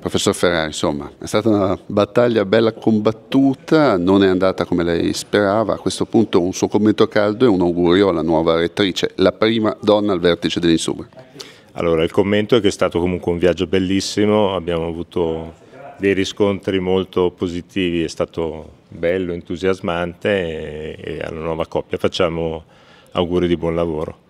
Professor Ferrari, insomma, è stata una battaglia bella combattuta, non è andata come lei sperava. A questo punto un suo commento caldo e un augurio alla nuova rettrice, la prima donna al vertice dell'Insubra. Allora, il commento è che è stato comunque un viaggio bellissimo, abbiamo avuto dei riscontri molto positivi, è stato bello, entusiasmante e alla nuova coppia facciamo auguri di buon lavoro.